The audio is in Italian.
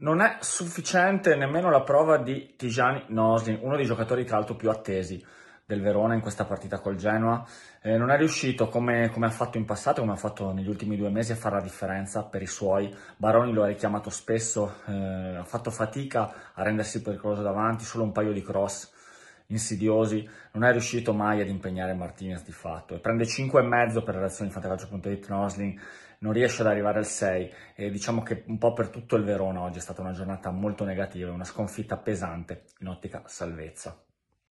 Non è sufficiente nemmeno la prova di Tijani Noslin, uno dei giocatori tra l'altro più attesi del Verona in questa partita col Genoa. Eh, non è riuscito, come, come, ha fatto in passato, come ha fatto negli ultimi due mesi, a fare la differenza per i suoi. Baroni lo ha richiamato spesso, eh, ha fatto fatica a rendersi pericoloso davanti, solo un paio di cross insidiosi, non è riuscito mai ad impegnare Martinez di fatto e prende 5,5 per la reazione di fantacalcio.it Nosling non riesce ad arrivare al 6 e diciamo che un po' per tutto il Verona oggi è stata una giornata molto negativa, una sconfitta pesante in ottica salvezza.